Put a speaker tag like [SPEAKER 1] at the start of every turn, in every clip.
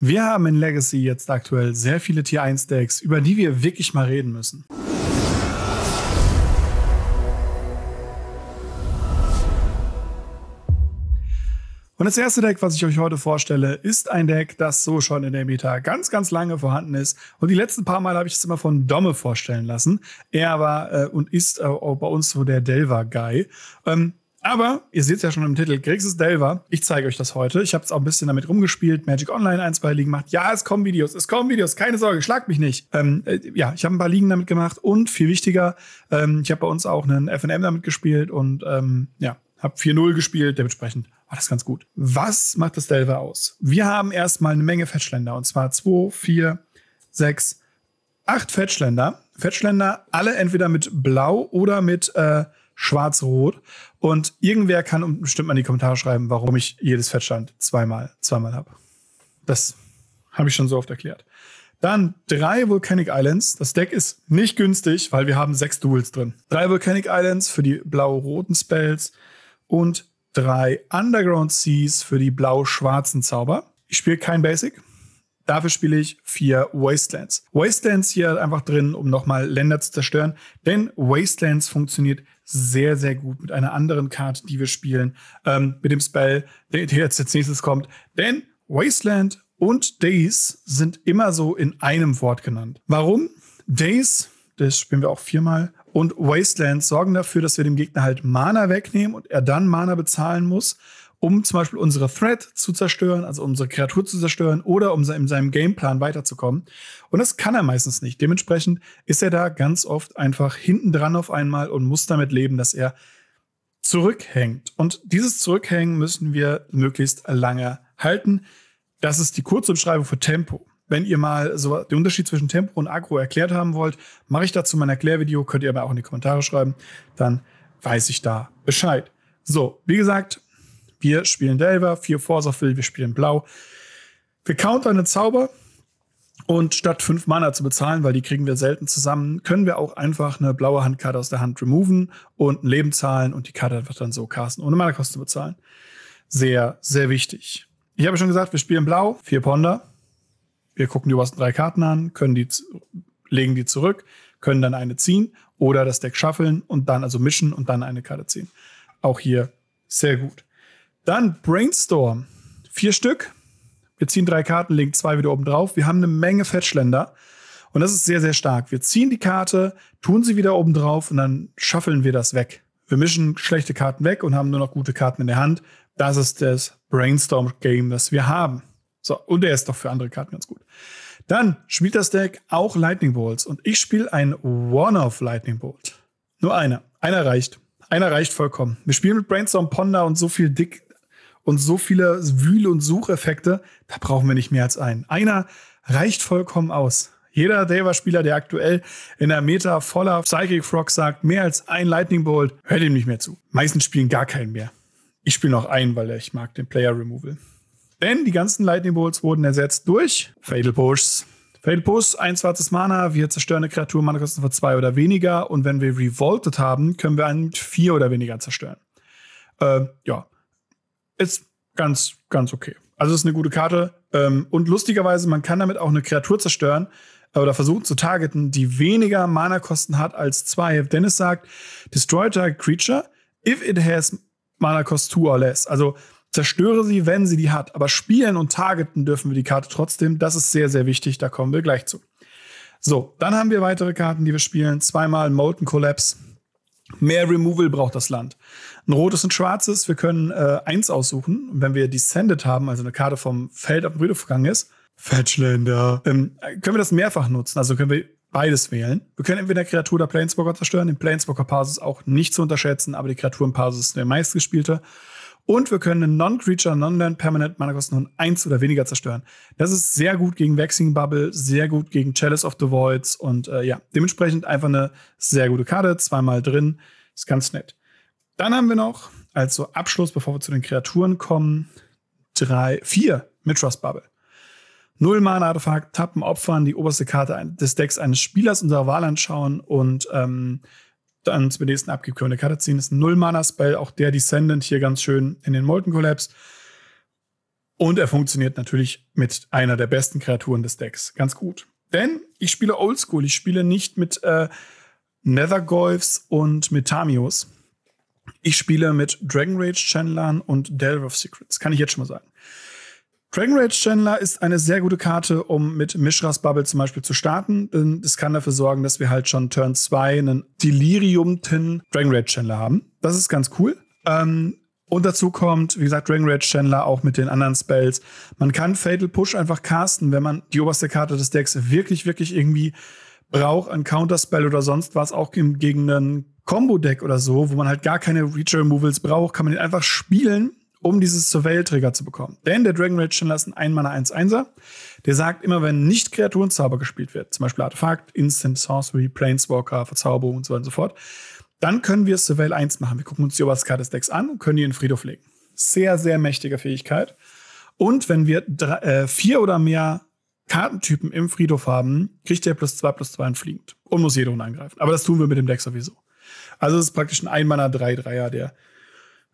[SPEAKER 1] Wir haben in Legacy jetzt aktuell sehr viele Tier 1 Decks, über die wir wirklich mal reden müssen. Und das erste Deck, was ich euch heute vorstelle, ist ein Deck, das so schon in der Meta ganz, ganz lange vorhanden ist. Und die letzten paar Mal habe ich es immer von Domme vorstellen lassen. Er war äh, und ist äh, bei uns so der Delver-Guy. Ähm, aber ihr seht es ja schon im Titel, Grixis Delver. Ich zeige euch das heute. Ich habe es auch ein bisschen damit rumgespielt, Magic Online ein, zwei Ligen gemacht. Ja, es kommen Videos, es kommen Videos, keine Sorge, schlag mich nicht. Ähm, äh, ja, ich habe ein paar Ligen damit gemacht und viel wichtiger, ähm, ich habe bei uns auch einen FNM damit gespielt und ähm, ja, habe 4-0 gespielt, dementsprechend war das ganz gut. Was macht das Delver aus? Wir haben erstmal eine Menge Fetchländer und zwar 2, 4, 6, 8 Fetchländer. Fetchländer, alle entweder mit Blau oder mit äh, schwarz-rot. Und irgendwer kann bestimmt mal in die Kommentare schreiben, warum ich jedes Fettstand zweimal, zweimal habe. Das habe ich schon so oft erklärt. Dann drei Volcanic Islands. Das Deck ist nicht günstig, weil wir haben sechs Duels drin. Drei Volcanic Islands für die blau-roten Spells und drei Underground Seas für die blau-schwarzen Zauber. Ich spiele kein Basic. Dafür spiele ich vier Wastelands. Wastelands hier einfach drin, um nochmal Länder zu zerstören. Denn Wastelands funktioniert sehr, sehr gut mit einer anderen Karte, die wir spielen. Ähm, mit dem Spell, der jetzt als nächstes kommt. Denn Wasteland und Days sind immer so in einem Wort genannt. Warum? Days, das spielen wir auch viermal, und Wastelands sorgen dafür, dass wir dem Gegner halt Mana wegnehmen und er dann Mana bezahlen muss um zum Beispiel unsere Thread zu zerstören, also unsere Kreatur zu zerstören oder um in seinem Gameplan weiterzukommen. Und das kann er meistens nicht. Dementsprechend ist er da ganz oft einfach hinten dran auf einmal und muss damit leben, dass er zurückhängt. Und dieses Zurückhängen müssen wir möglichst lange halten. Das ist die kurze Beschreibung für Tempo. Wenn ihr mal so den Unterschied zwischen Tempo und Agro erklärt haben wollt, mache ich dazu mein Erklärvideo, könnt ihr aber auch in die Kommentare schreiben, dann weiß ich da Bescheid. So, wie gesagt, wir spielen Delver, vier Forsafil, wir spielen Blau. Wir countern eine Zauber und statt fünf Mana zu bezahlen, weil die kriegen wir selten zusammen, können wir auch einfach eine blaue Handkarte aus der Hand removen und ein Leben zahlen und die Karte einfach dann so casten, ohne Mana-Kosten zu bezahlen. Sehr, sehr wichtig. Ich habe schon gesagt, wir spielen Blau, vier Ponder. Wir gucken die obersten drei Karten an, können die, legen die zurück, können dann eine ziehen oder das Deck schaffeln und dann also mischen und dann eine Karte ziehen. Auch hier sehr gut. Dann Brainstorm. Vier Stück. Wir ziehen drei Karten, legen zwei wieder oben drauf. Wir haben eine Menge Fettschländer. Und das ist sehr, sehr stark. Wir ziehen die Karte, tun sie wieder oben drauf und dann schaffeln wir das weg. Wir mischen schlechte Karten weg und haben nur noch gute Karten in der Hand. Das ist das Brainstorm-Game, das wir haben. So, und der ist doch für andere Karten ganz gut. Dann spielt das Deck auch Lightning Bolts und ich spiele ein One-Off Lightning Bolt. Nur einer. Einer reicht. Einer reicht vollkommen. Wir spielen mit Brainstorm, Ponder und so viel dick und so viele Wühle- und Sucheffekte, da brauchen wir nicht mehr als einen. Einer reicht vollkommen aus. Jeder Deva-Spieler, der aktuell in der Meta voller Psychic Frog sagt, mehr als ein Lightning Bolt, hört ihm nicht mehr zu. Meistens spielen gar keinen mehr. Ich spiele noch einen, weil ich mag den Player Removal. Denn die ganzen Lightning Bolts wurden ersetzt durch Fatal Pushs. Fatal Push, ein schwarzes Mana, wir zerstören eine Kreatur, Mana kosten von zwei oder weniger und wenn wir Revolted haben, können wir einen mit vier oder weniger zerstören. Äh, ja, ist ganz, ganz okay. Also ist eine gute Karte. Ähm, und lustigerweise, man kann damit auch eine Kreatur zerstören äh, oder versuchen zu targeten, die weniger Mana-Kosten hat als zwei. Dennis sagt, destroy target creature if it has Mana cost two or less. Also zerstöre sie, wenn sie die hat. Aber spielen und targeten dürfen wir die Karte trotzdem. Das ist sehr, sehr wichtig. Da kommen wir gleich zu. So, dann haben wir weitere Karten, die wir spielen. Zweimal Molten Collapse. Mehr Removal braucht das Land ein rotes und schwarzes. Wir können äh, eins aussuchen. Und wenn wir Descended haben, also eine Karte vom Feld auf dem Rüde vergangen ist, Fetchländer, ähm, können wir das mehrfach nutzen. Also können wir beides wählen. Wir können entweder Kreatur oder Planeswalker zerstören. Den Planeswalker Parsus auch nicht zu unterschätzen, aber die Kreaturen Parsus ist der meistgespielte. Und wir können einen Non-Creature, Non-Land, Permanent, Mana Kosten von 1 oder weniger zerstören. Das ist sehr gut gegen Waxing Bubble, sehr gut gegen Chalice of the Voids und äh, ja, dementsprechend einfach eine sehr gute Karte, zweimal drin. Ist ganz nett. Dann haben wir noch als so Abschluss, bevor wir zu den Kreaturen kommen, drei, vier Mitras Bubble. Null Mana Artefakt, tappen, opfern, die oberste Karte des Decks eines Spielers unserer Wahl anschauen und ähm, dann zum nächsten abgegebene Karte ziehen. Das ist ein Null Mana Spell, auch der Descendant hier ganz schön in den Molten Collapse. Und er funktioniert natürlich mit einer der besten Kreaturen des Decks ganz gut. Denn ich spiele Oldschool, ich spiele nicht mit äh, Nethergolfs und mit Tamios, ich spiele mit Dragon Rage Channelern und Delve of Secrets, kann ich jetzt schon mal sagen. Dragon Rage Channeler ist eine sehr gute Karte, um mit Mishras Bubble zum Beispiel zu starten. Es kann dafür sorgen, dass wir halt schon Turn 2 einen Delirium-ten Dragon Rage Channeler haben. Das ist ganz cool. Ähm, und dazu kommt, wie gesagt, Dragon Rage Chandler auch mit den anderen Spells. Man kann Fatal Push einfach casten, wenn man die oberste Karte des Decks wirklich, wirklich irgendwie braucht. Ein Counterspell oder sonst was, auch gegen einen Combo-Deck oder so, wo man halt gar keine Reach-Removals braucht, kann man den einfach spielen, um dieses Surveil-Trigger zu bekommen. Denn der Dragon Rage Chandler ist ein 1 mana 1 1 er Der sagt immer, wenn nicht Kreaturenzauber gespielt wird, zum Beispiel Artefakt, Instant, Sorcery, Planeswalker, Verzauberung und so weiter und so fort, dann können wir Surveil 1 machen. Wir gucken uns die Oberskarte des Decks an und können die in Friedhof legen. Sehr, sehr mächtige Fähigkeit. Und wenn wir drei, äh, vier oder mehr Kartentypen im Friedhof haben, kriegt der plus 2 plus 2 und fliegend. Und muss jede Runde angreifen. Aber das tun wir mit dem Deck sowieso. Also es ist praktisch ein Einmanner 3-3er, der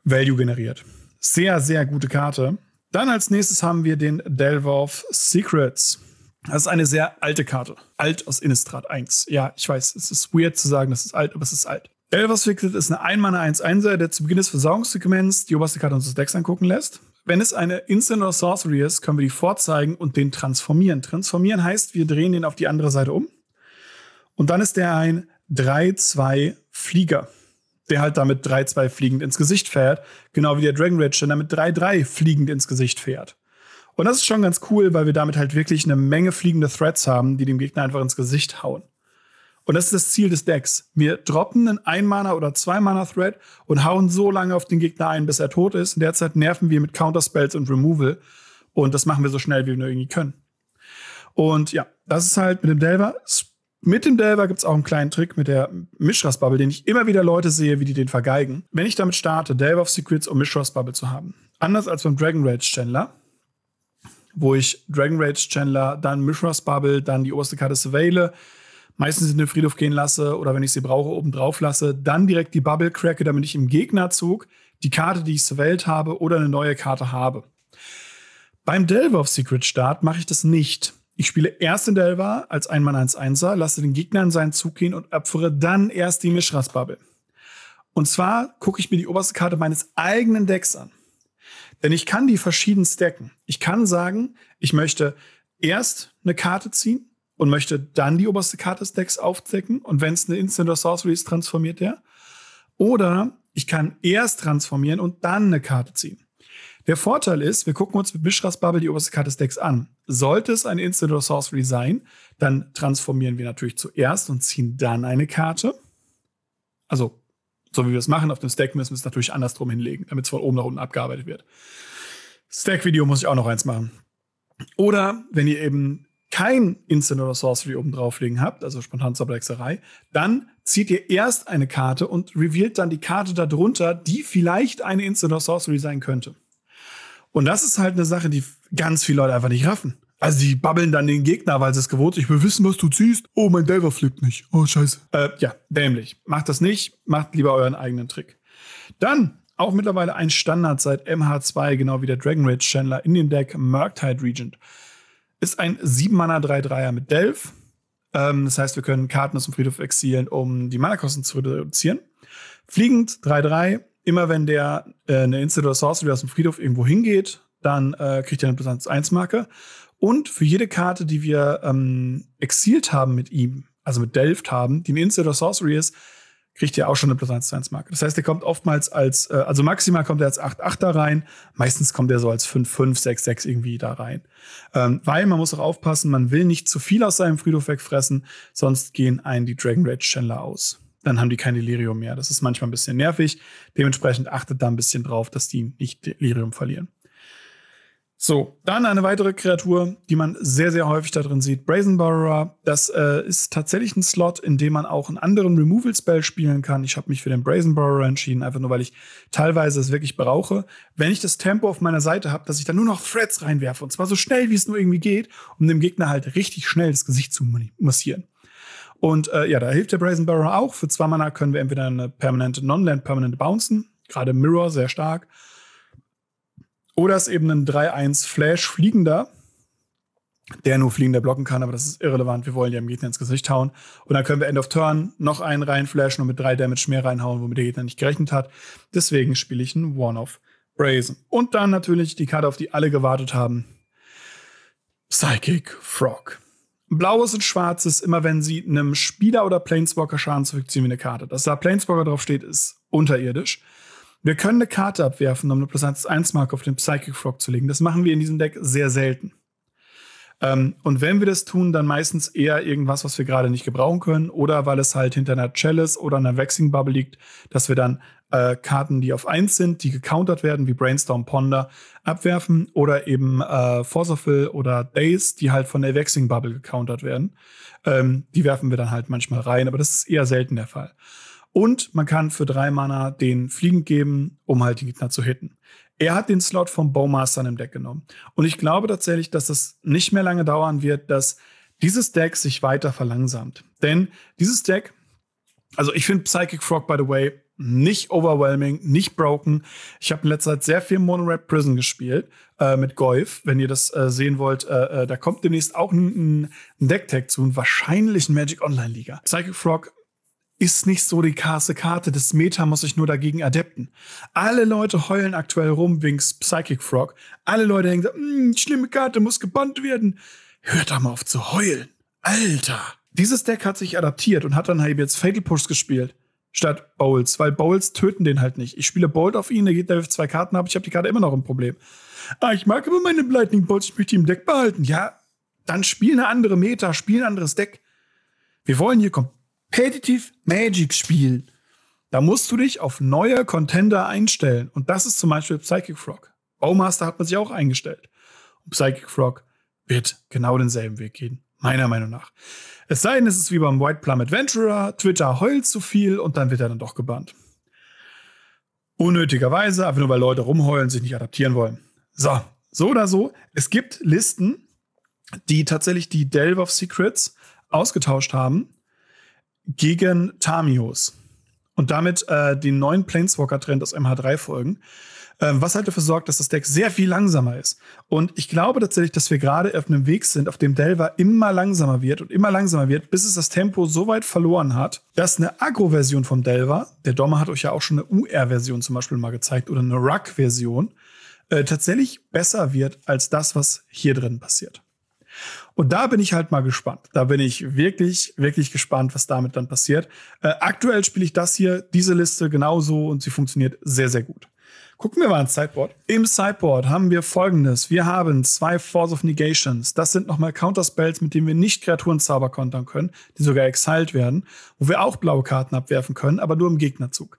[SPEAKER 1] Value generiert. Sehr, sehr gute Karte. Dann als nächstes haben wir den Delve Secrets. Das ist eine sehr alte Karte. Alt aus Innistrad 1. Ja, ich weiß, es ist weird zu sagen, das ist alt, aber es ist alt. Delvers Secret ist eine Einmanner 1-1er, der zu Beginn des Versauerungssegments die oberste Karte unseres Decks angucken lässt. Wenn es eine Instant oder Sorcery ist, können wir die vorzeigen und den transformieren. Transformieren heißt, wir drehen den auf die andere Seite um. Und dann ist der ein 3-2 Flieger, der halt damit 3-2 fliegend ins Gesicht fährt, genau wie der Dragon Rage, der damit 3-3 fliegend ins Gesicht fährt. Und das ist schon ganz cool, weil wir damit halt wirklich eine Menge fliegende Threads haben, die dem Gegner einfach ins Gesicht hauen. Und das ist das Ziel des Decks. Wir droppen einen Ein-Mana- oder Zwei-Mana-Thread und hauen so lange auf den Gegner ein, bis er tot ist. In der Zeit nerven wir mit Counterspells und Removal. Und das machen wir so schnell, wie wir nur irgendwie können. Und ja, das ist halt mit dem Delver mit dem Delver gibt es auch einen kleinen Trick mit der Mishras Bubble, den ich immer wieder Leute sehe, wie die den vergeigen. Wenn ich damit starte, Delver of Secrets, um Mishras Bubble zu haben. Anders als beim Dragon Rage Chandler, wo ich Dragon Rage Chandler, dann Mishras Bubble, dann die oberste Karte Surveille, meistens in den Friedhof gehen lasse oder wenn ich sie brauche, oben drauf lasse, dann direkt die Bubble cracke, damit ich im Gegnerzug die Karte, die ich surveillt habe oder eine neue Karte habe. Beim Delver of Secrets Start mache ich das nicht. Ich spiele erst in der Elva als ein Mann 1 1 lasse den Gegner in seinen Zug gehen und opfere dann erst die Mischrasbubble. Und zwar gucke ich mir die oberste Karte meines eigenen Decks an. Denn ich kann die verschieden stacken. Ich kann sagen, ich möchte erst eine Karte ziehen und möchte dann die oberste Karte des Decks aufdecken. Und wenn es eine Instant oder Sorcery ist, transformiert der. Oder ich kann erst transformieren und dann eine Karte ziehen. Der Vorteil ist, wir gucken uns mit Mishras Bubble die oberste Karte des Decks an. Sollte es ein Instant oder Sorcery sein, dann transformieren wir natürlich zuerst und ziehen dann eine Karte. Also, so wie wir es machen, auf dem Stack müssen wir es natürlich andersrum hinlegen, damit es von oben nach unten abgearbeitet wird. Stack-Video muss ich auch noch eins machen. Oder wenn ihr eben kein Instant oder Sorcery oben drauflegen habt, also spontan zur dann zieht ihr erst eine Karte und revealt dann die Karte darunter, die vielleicht eine Instant oder Sorcery sein könnte. Und das ist halt eine Sache, die ganz viele Leute einfach nicht raffen. Also die babbeln dann den Gegner, weil sie es gewohnt sind. Ich will wissen, was du ziehst. Oh, mein Delver fliegt nicht. Oh, scheiße. Äh, ja, dämlich. Macht das nicht. Macht lieber euren eigenen Trick. Dann auch mittlerweile ein Standard seit MH2, genau wie der Dragon Rage Chandler in dem Deck Murktide Regent. Ist ein 7-Mana 3-3er mit Delph. Ähm, das heißt, wir können Karten aus dem Friedhof exilieren, um die Mana-Kosten zu reduzieren. Fliegend 3-3, immer wenn der äh, eine Instant oder Sorcery aus dem Friedhof irgendwo hingeht, dann äh, kriegt er eine Platz 1 Marke. Und für jede Karte, die wir ähm, exilt haben mit ihm, also mit Delft haben, die eine Instant oder Sorcery ist, kriegt er auch schon eine plus 1 1 Marke. Das heißt, er kommt oftmals als, äh, also maximal kommt er als 8 8 da rein. Meistens kommt er so als 5 5 6 6 irgendwie da rein. Ähm, weil man muss auch aufpassen, man will nicht zu viel aus seinem Friedhof wegfressen, sonst gehen einen die Dragon Rage Chandler aus dann haben die kein Delirium mehr. Das ist manchmal ein bisschen nervig. Dementsprechend achtet da ein bisschen drauf, dass die nicht Delirium verlieren. So, dann eine weitere Kreatur, die man sehr, sehr häufig da drin sieht. Brazen Borrower. Das äh, ist tatsächlich ein Slot, in dem man auch einen anderen Removal-Spell spielen kann. Ich habe mich für den Brazen Borrower entschieden, einfach nur, weil ich teilweise es wirklich brauche. Wenn ich das Tempo auf meiner Seite habe, dass ich dann nur noch Threads reinwerfe, und zwar so schnell, wie es nur irgendwie geht, um dem Gegner halt richtig schnell das Gesicht zu massieren. Und äh, ja, da hilft der Brazen Barrow auch. Für zwei Mana können wir entweder eine permanente Non-Land permanente bouncen, gerade Mirror sehr stark. Oder es ist eben ein 3-1 Flash fliegender, der nur fliegender blocken kann, aber das ist irrelevant. Wir wollen ja dem Gegner ins Gesicht hauen. Und dann können wir End of Turn noch einen reinflashen und mit drei Damage mehr reinhauen, womit der Gegner nicht gerechnet hat. Deswegen spiele ich einen One-Off Brazen. Und dann natürlich die Karte, auf die alle gewartet haben. Psychic Frog. Blaues und Schwarzes, immer wenn sie einem Spieler oder Planeswalker Schaden zurückziehen wie eine Karte. Dass da Planeswalker drauf steht, ist unterirdisch. Wir können eine Karte abwerfen, um eine plus 1 Mark auf den Psychic Frog zu legen. Das machen wir in diesem Deck sehr selten. Ähm, und wenn wir das tun, dann meistens eher irgendwas, was wir gerade nicht gebrauchen können oder weil es halt hinter einer Chalice oder einer Vexing Bubble liegt, dass wir dann äh, Karten, die auf 1 sind, die gecountert werden, wie Brainstorm Ponder, abwerfen oder eben äh, Force oder Days, die halt von der Vexing Bubble gecountert werden. Ähm, die werfen wir dann halt manchmal rein, aber das ist eher selten der Fall. Und man kann für drei Mana den Fliegen geben, um halt den Gegner zu hitten. Er hat den Slot von Bowmaster im Deck genommen. Und ich glaube tatsächlich, dass es nicht mehr lange dauern wird, dass dieses Deck sich weiter verlangsamt. Denn dieses Deck, also ich finde Psychic Frog, by the way, nicht overwhelming, nicht broken. Ich habe in letzter Zeit sehr viel Monorap Prison gespielt äh, mit Golf. Wenn ihr das äh, sehen wollt, äh, äh da kommt demnächst auch ein, ein Deck-Tag zu und wahrscheinlich ein Magic Online Liga. Psychic Frog ist nicht so die krasse Karte. Das Meta muss sich nur dagegen adapten. Alle Leute heulen aktuell rum wegen Psychic Frog. Alle Leute hängen so, hm, schlimme Karte, muss gebannt werden. Hört da mal auf zu heulen. Alter. Dieses Deck hat sich adaptiert und hat dann halt jetzt Fatal Push gespielt. Statt Bowls, weil Bowls töten den halt nicht. Ich spiele Bolt auf ihn, der geht der zwei Karten ab, ich habe die Karte immer noch ein Problem. Ah, ich mag aber meine Lightning Bolts, ich möchte die im Deck behalten. Ja, dann spiel eine andere Meta, spiel ein anderes Deck. Wir wollen hier komplett Competitive Magic spielen, da musst du dich auf neue Contender einstellen. Und das ist zum Beispiel Psychic Frog. Bowmaster hat man sich auch eingestellt. Und Psychic Frog wird genau denselben Weg gehen. Meiner Meinung nach. Es sei denn, es ist wie beim White Plum Adventurer. Twitter heult zu viel und dann wird er dann doch gebannt. Unnötigerweise, einfach nur weil Leute rumheulen, sich nicht adaptieren wollen. So, so oder so. Es gibt Listen, die tatsächlich die Delve of Secrets ausgetauscht haben gegen Tamios und damit äh, den neuen Planeswalker-Trend aus MH3-Folgen, äh, was halt dafür sorgt, dass das Deck sehr viel langsamer ist. Und ich glaube tatsächlich, dass wir gerade auf einem Weg sind, auf dem Delver immer langsamer wird und immer langsamer wird, bis es das Tempo so weit verloren hat, dass eine Agro-Version vom Delver, der Dommer hat euch ja auch schon eine UR-Version zum Beispiel mal gezeigt oder eine Ruck-Version, äh, tatsächlich besser wird als das, was hier drin passiert. Und da bin ich halt mal gespannt. Da bin ich wirklich, wirklich gespannt, was damit dann passiert. Äh, aktuell spiele ich das hier, diese Liste genauso und sie funktioniert sehr, sehr gut. Gucken wir mal ins Sideboard. Im Sideboard haben wir folgendes. Wir haben zwei Force of Negations. Das sind nochmal Counterspells, mit denen wir nicht Kreaturen Zauber kontern können, die sogar exiled werden, wo wir auch blaue Karten abwerfen können, aber nur im Gegnerzug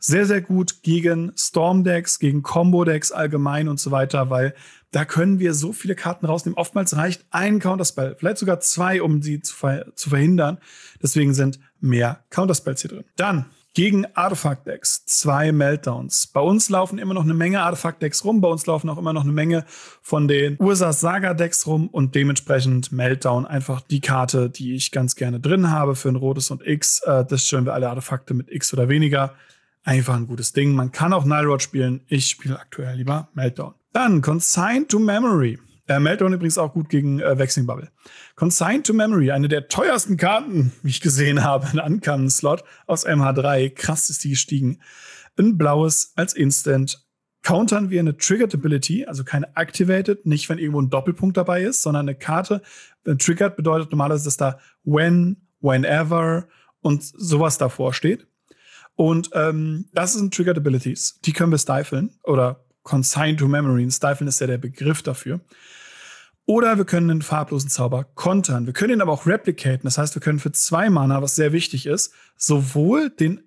[SPEAKER 1] sehr, sehr gut gegen Storm-Decks, gegen Combo-Decks allgemein und so weiter, weil da können wir so viele Karten rausnehmen. Oftmals reicht ein Counterspell, vielleicht sogar zwei, um sie zu, ver zu verhindern. Deswegen sind mehr Counterspells hier drin. Dann gegen Artefakt-Decks. Zwei Meltdowns. Bei uns laufen immer noch eine Menge Artefakt-Decks rum. Bei uns laufen auch immer noch eine Menge von den ursa saga decks rum und dementsprechend Meltdown einfach die Karte, die ich ganz gerne drin habe für ein rotes und X. Äh, das stellen wir alle Artefakte mit X oder weniger einfach ein gutes Ding. Man kann auch Nilrod spielen. Ich spiele aktuell lieber Meltdown. Dann Consigned to Memory. Äh, Meltdown übrigens auch gut gegen äh, Waxing Bubble. Consigned to Memory, eine der teuersten Karten, wie ich gesehen habe, ein Uncommon-Slot aus MH3. Krass ist die gestiegen. Ein blaues als Instant. Countern wir eine Triggered Ability, also keine Activated, nicht wenn irgendwo ein Doppelpunkt dabei ist, sondern eine Karte. Wenn äh, Triggered bedeutet normalerweise, dass da When, Whenever und sowas davor steht. Und ähm, das sind Triggered Abilities. Die können wir stifeln oder consign to memory. Und stifeln ist ja der Begriff dafür. Oder wir können einen farblosen Zauber kontern. Wir können ihn aber auch replicaten. Das heißt, wir können für zwei Mana, was sehr wichtig ist, sowohl den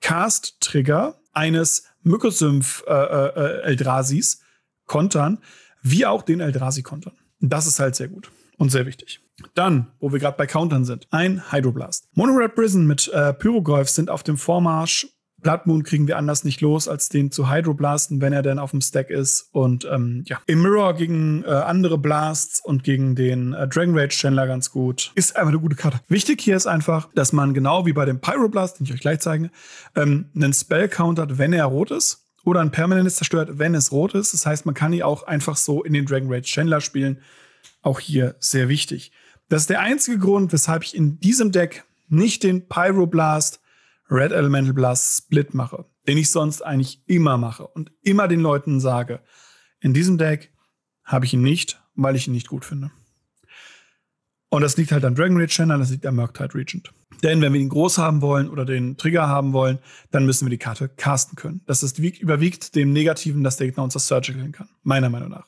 [SPEAKER 1] Cast-Trigger eines Mykosymph äh, äh, äh, Eldrasis kontern, wie auch den Eldrasi kontern. Das ist halt sehr gut und sehr wichtig. Dann, wo wir gerade bei Countern sind, ein Hydroblast. Monored Prison mit äh, Pyrogolf sind auf dem Vormarsch. Blood Moon kriegen wir anders nicht los, als den zu Hydroblasten, wenn er denn auf dem Stack ist. Und ähm, ja, im Mirror gegen äh, andere Blasts und gegen den äh, Dragon Rage Chandler ganz gut. Ist einfach eine gute Karte. Wichtig hier ist einfach, dass man genau wie bei dem Pyroblast, den ich euch gleich zeige, ähm, einen Spell countert, wenn er rot ist oder ein permanentes zerstört, wenn es rot ist. Das heißt, man kann ihn auch einfach so in den Dragon Rage Chandler spielen. Auch hier sehr wichtig. Das ist der einzige Grund, weshalb ich in diesem Deck nicht den Pyroblast, Red Elemental Blast Split mache, den ich sonst eigentlich immer mache und immer den Leuten sage. In diesem Deck habe ich ihn nicht, weil ich ihn nicht gut finde. Und das liegt halt am Dragon Rage Channel, das liegt am Murktide Regent. Denn wenn wir ihn groß haben wollen oder den Trigger haben wollen, dann müssen wir die Karte casten können. Das ist, überwiegt dem Negativen, dass der Gegner uns das Surgicalen kann. Meiner Meinung nach.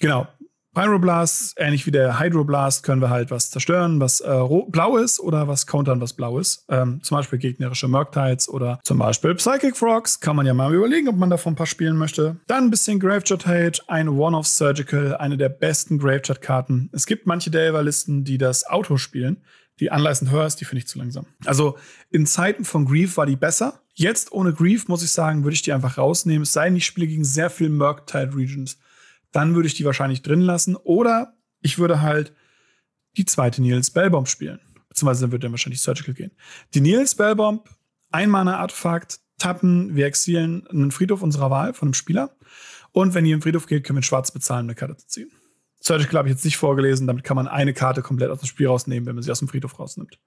[SPEAKER 1] Genau. Pyroblasts, ähnlich wie der Hydroblast, können wir halt was zerstören, was äh, blau ist oder was countern, was blau ist. Ähm, zum Beispiel gegnerische Murktides oder zum Beispiel Psychic Frogs. Kann man ja mal überlegen, ob man davon ein paar spielen möchte. Dann ein bisschen Gravejot Hate, ein One-Off Surgical, eine der besten Gravejot-Karten. Es gibt manche Delver-Listen, die das Auto spielen. Die Unlicensed Hers, die finde ich zu langsam. Also in Zeiten von Grief war die besser. Jetzt ohne Grief, muss ich sagen, würde ich die einfach rausnehmen. Es sei denn, ich spiele gegen sehr viel Murktide-Regions dann würde ich die wahrscheinlich drin lassen. Oder ich würde halt die zweite Neil Spellbomb spielen. Beziehungsweise dann würde dann wahrscheinlich Surgical gehen. Die Neil Spellbomb, ein ein Artefakt, tappen, wir exilen einen Friedhof unserer Wahl von einem Spieler. Und wenn ihr in den Friedhof geht, können wir in schwarz bezahlen, um eine Karte zu ziehen. Surgical habe ich jetzt nicht vorgelesen, damit kann man eine Karte komplett aus dem Spiel rausnehmen, wenn man sie aus dem Friedhof rausnimmt.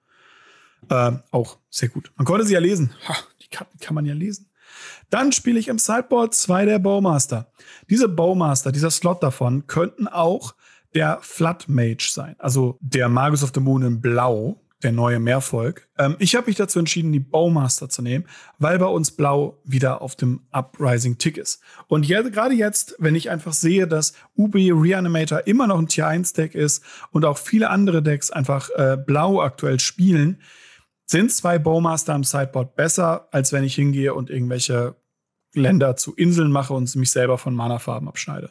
[SPEAKER 1] Äh, auch sehr gut. Man konnte sie ja lesen. Ha, die Karten kann man ja lesen. Dann spiele ich im Sideboard zwei der Bowmaster. Diese Bowmaster, dieser Slot davon, könnten auch der Flood Mage sein. Also der Magus of the Moon in Blau, der neue Mehrvolk. Ähm, ich habe mich dazu entschieden, die Bowmaster zu nehmen, weil bei uns Blau wieder auf dem Uprising-Tick ist. Und je, gerade jetzt, wenn ich einfach sehe, dass Ubi Reanimator immer noch ein Tier 1-Deck ist und auch viele andere Decks einfach äh, Blau aktuell spielen, sind zwei Bowmaster am Sideboard besser, als wenn ich hingehe und irgendwelche Länder zu Inseln mache und mich selber von Mana-Farben abschneide.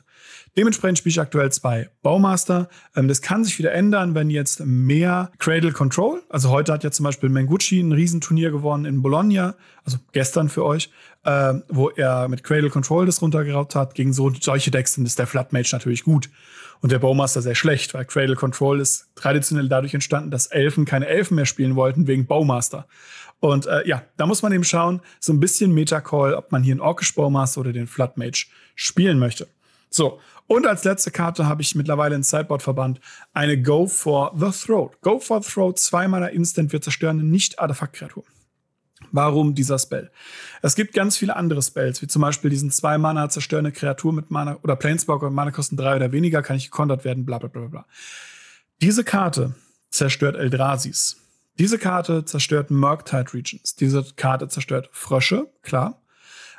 [SPEAKER 1] Dementsprechend spiele ich aktuell zwei Baumaster. Ähm, das kann sich wieder ändern, wenn jetzt mehr Cradle Control, also heute hat ja zum Beispiel Mengucci ein Riesenturnier gewonnen in Bologna, also gestern für euch, ähm, wo er mit Cradle Control das runtergeraubt hat. Gegen solche Decks ist der Flat natürlich gut und der Bowmaster sehr schlecht, weil Cradle Control ist traditionell dadurch entstanden, dass Elfen keine Elfen mehr spielen wollten wegen Bowmaster. Und äh, ja, da muss man eben schauen, so ein bisschen Metacall, ob man hier einen Orkish Bowmaster oder den Floodmage spielen möchte. So, und als letzte Karte habe ich mittlerweile in Sideboard-Verband eine Go for the Throat. Go for the Throat, zwei meiner Instant, wir zerstören eine Nicht-Artefakt-Kreatur. Warum dieser Spell? Es gibt ganz viele andere Spells, wie zum Beispiel diesen zwei Mana zerstörende Kreatur mit Mana oder Planeswalker mit Mana kosten drei oder weniger, kann ich gekontert werden, bla bla bla bla. Diese Karte zerstört Eldrasis. Diese Karte zerstört Murktide Regions. Diese Karte zerstört Frösche, klar.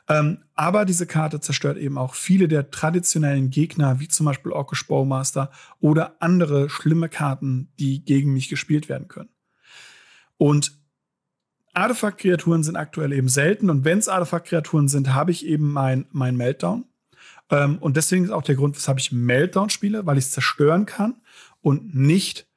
[SPEAKER 1] Ähm, aber diese Karte zerstört eben auch viele der traditionellen Gegner, wie zum Beispiel Orkish Bowmaster oder andere schlimme Karten, die gegen mich gespielt werden können. Und Artefakt-Kreaturen sind aktuell eben selten und wenn es Artefakt-Kreaturen sind, habe ich eben mein, mein Meltdown. Ähm, und deswegen ist auch der Grund, weshalb ich Meltdown spiele, weil ich es zerstören kann und nicht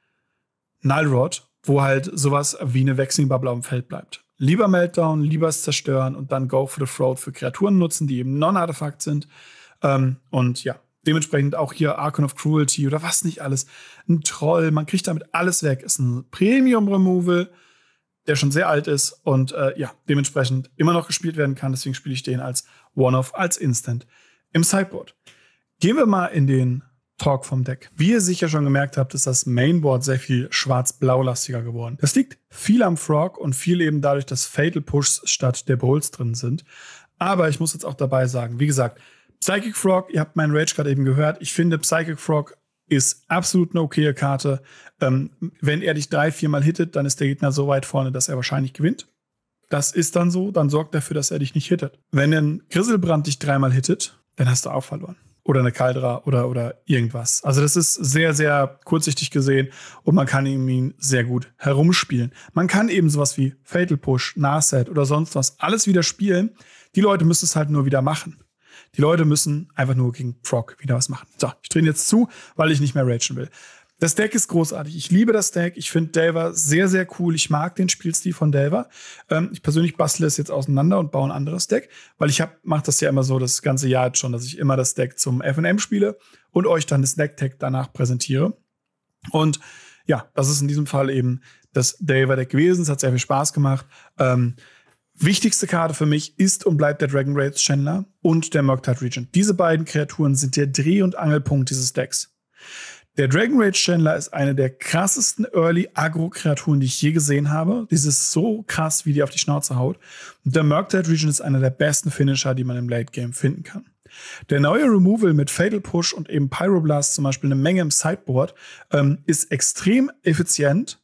[SPEAKER 1] Nullrod, wo halt sowas wie eine Wechseling-Bubble auf dem Feld bleibt. Lieber Meltdown, lieber es zerstören und dann Go for the Throat für Kreaturen nutzen, die eben Non-Artefakt sind. Ähm, und ja, dementsprechend auch hier Archon of Cruelty oder was nicht alles. Ein Troll, man kriegt damit alles weg. Ist ein Premium-Removal der schon sehr alt ist und äh, ja, dementsprechend immer noch gespielt werden kann. Deswegen spiele ich den als One-Off, als Instant im Sideboard. Gehen wir mal in den Talk vom Deck. Wie ihr sicher schon gemerkt habt, ist das Mainboard sehr viel schwarz-blau-lastiger geworden. Das liegt viel am Frog und viel eben dadurch, dass Fatal Pushs statt der Bowls drin sind. Aber ich muss jetzt auch dabei sagen, wie gesagt, Psychic Frog, ihr habt meinen Rage gerade eben gehört. Ich finde Psychic Frog ist absolut eine okaye Karte. Ähm, wenn er dich drei, viermal hittet, dann ist der Gegner so weit vorne, dass er wahrscheinlich gewinnt. Das ist dann so, dann sorgt dafür, dass er dich nicht hittet. Wenn ein Griselbrand dich dreimal hittet, dann hast du auch verloren. Oder eine Kaldra oder, oder irgendwas. Also das ist sehr, sehr kurzsichtig gesehen und man kann ihn sehr gut herumspielen. Man kann eben sowas wie Fatal Push, Narset oder sonst was alles wieder spielen. Die Leute müssen es halt nur wieder machen. Die Leute müssen einfach nur gegen Proc wieder was machen. So, ich drehe jetzt zu, weil ich nicht mehr ragen will. Das Deck ist großartig. Ich liebe das Deck. Ich finde Delver sehr, sehr cool. Ich mag den Spielstil von Delver. Ähm, ich persönlich bastle es jetzt auseinander und baue ein anderes Deck, weil ich mache das ja immer so das ganze Jahr jetzt schon, dass ich immer das Deck zum FM spiele und euch dann das Deck-Tag danach präsentiere. Und ja, das ist in diesem Fall eben das Delver-Deck gewesen. Es hat sehr viel Spaß gemacht. Ähm, Wichtigste Karte für mich ist und bleibt der Dragon Raids Chandler und der Murktide Regent. Diese beiden Kreaturen sind der Dreh- und Angelpunkt dieses Decks. Der Dragon Rage Chandler ist eine der krassesten Early Agro-Kreaturen, die ich je gesehen habe. Dies ist so krass, wie die auf die Schnauze haut. Und der Murktide Region ist einer der besten Finisher, die man im Late Game finden kann. Der neue Removal mit Fatal Push und eben Pyroblast zum Beispiel eine Menge im Sideboard ähm, ist extrem effizient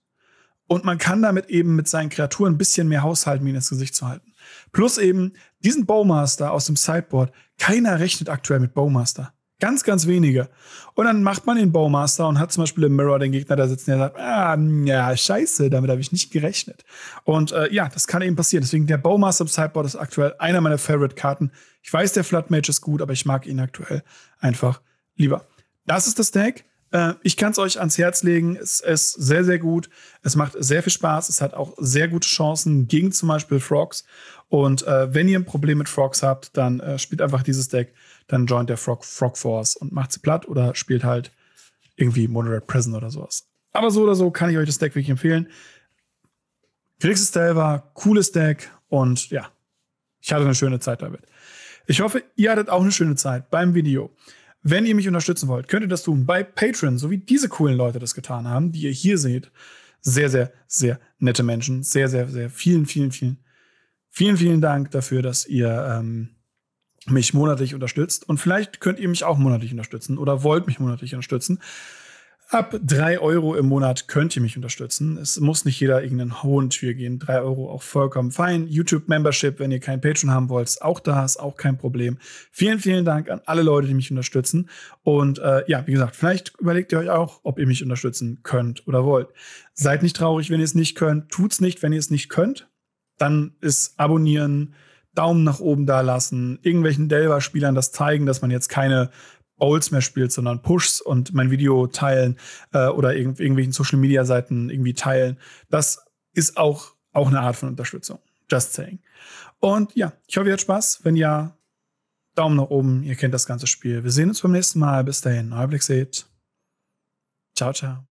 [SPEAKER 1] und man kann damit eben mit seinen Kreaturen ein bisschen mehr haushalten, wie ins Gesicht zu halten. Plus eben diesen Bowmaster aus dem Sideboard. Keiner rechnet aktuell mit Bowmaster. Ganz, ganz wenige. Und dann macht man den Bowmaster und hat zum Beispiel im Mirror den Gegner da sitzen, der sagt, ah, ja, scheiße, damit habe ich nicht gerechnet. Und äh, ja, das kann eben passieren. Deswegen der Bowmaster im Sideboard ist aktuell einer meiner Favorite-Karten. Ich weiß, der Floodmage ist gut, aber ich mag ihn aktuell einfach lieber. Das ist das Deck. Äh, ich kann es euch ans Herz legen. Es ist sehr, sehr gut. Es macht sehr viel Spaß. Es hat auch sehr gute Chancen gegen zum Beispiel Frogs. Und äh, wenn ihr ein Problem mit Frogs habt, dann äh, spielt einfach dieses Deck. Dann joint der Frog, Frog Force und macht sie platt oder spielt halt irgendwie Moderate Present oder sowas. Aber so oder so kann ich euch das Deck wirklich empfehlen. Kriegsestell war cooles Deck und ja, ich hatte eine schöne Zeit damit. Ich hoffe, ihr hattet auch eine schöne Zeit beim Video. Wenn ihr mich unterstützen wollt, könnt ihr das tun bei Patreon, so wie diese coolen Leute das getan haben, die ihr hier seht. Sehr, sehr, sehr nette Menschen. Sehr, sehr, sehr vielen, vielen, vielen, vielen, vielen Dank dafür, dass ihr ähm, mich monatlich unterstützt. Und vielleicht könnt ihr mich auch monatlich unterstützen oder wollt mich monatlich unterstützen. Ab drei Euro im Monat könnt ihr mich unterstützen. Es muss nicht jeder irgendeinen hohen Tür gehen. Drei Euro auch vollkommen fein. YouTube-Membership, wenn ihr kein Patreon haben wollt, auch da, ist auch kein Problem. Vielen, vielen Dank an alle Leute, die mich unterstützen. Und äh, ja, wie gesagt, vielleicht überlegt ihr euch auch, ob ihr mich unterstützen könnt oder wollt. Seid nicht traurig, wenn ihr es nicht könnt. Tut's nicht, wenn ihr es nicht könnt. Dann ist abonnieren, Daumen nach oben da lassen, irgendwelchen Delver-Spielern das zeigen, dass man jetzt keine Bowls mehr spielt, sondern Pushs und mein Video teilen äh, oder irg irgendwelchen Social-Media-Seiten irgendwie teilen. Das ist auch, auch eine Art von Unterstützung. Just saying. Und ja, ich hoffe, ihr hattet Spaß. Wenn ja, Daumen nach oben. Ihr kennt das ganze Spiel. Wir sehen uns beim nächsten Mal. Bis dahin, euer Blick seht. Ciao, ciao.